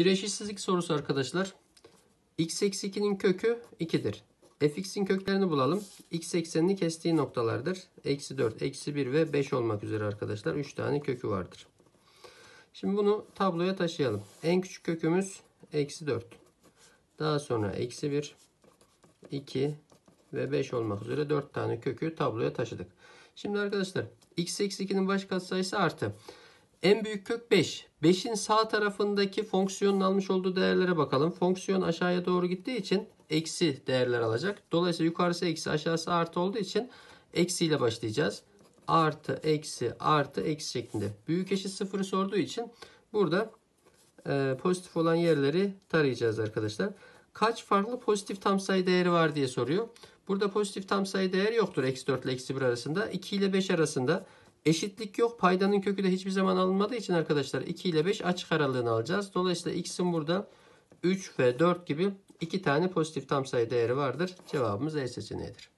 Bir eşitsizlik sorusu arkadaşlar. x eksi 2'nin kökü 2'dir. fx'in köklerini bulalım. x eksenini kestiği noktalardır. Eksi 4, eksi 1 ve 5 olmak üzere arkadaşlar 3 tane kökü vardır. Şimdi bunu tabloya taşıyalım. En küçük kökümüz eksi 4. Daha sonra eksi 1, 2 ve 5 olmak üzere 4 tane kökü tabloya taşıdık. Şimdi arkadaşlar x eksi 2'nin baş katsayısı artı. En büyük kök 5. 5'in sağ tarafındaki fonksiyonun almış olduğu değerlere bakalım. Fonksiyon aşağıya doğru gittiği için eksi değerler alacak. Dolayısıyla yukarısı eksi aşağısı artı olduğu için eksi ile başlayacağız. Artı eksi artı eksi şeklinde. Büyük eşit sıfırı sorduğu için burada e, pozitif olan yerleri tarayacağız arkadaşlar. Kaç farklı pozitif tam sayı değeri var diye soruyor. Burada pozitif tam sayı değeri yoktur. Eksi 4 ile eksi 1 arasında. 2 ile 5 arasında. Eşitlik yok. Paydanın kökü de hiçbir zaman alınmadığı için arkadaşlar 2 ile 5 açık aralığını alacağız. Dolayısıyla x'in burada 3 ve 4 gibi 2 tane pozitif tam sayı değeri vardır. Cevabımız E seçeneğidir.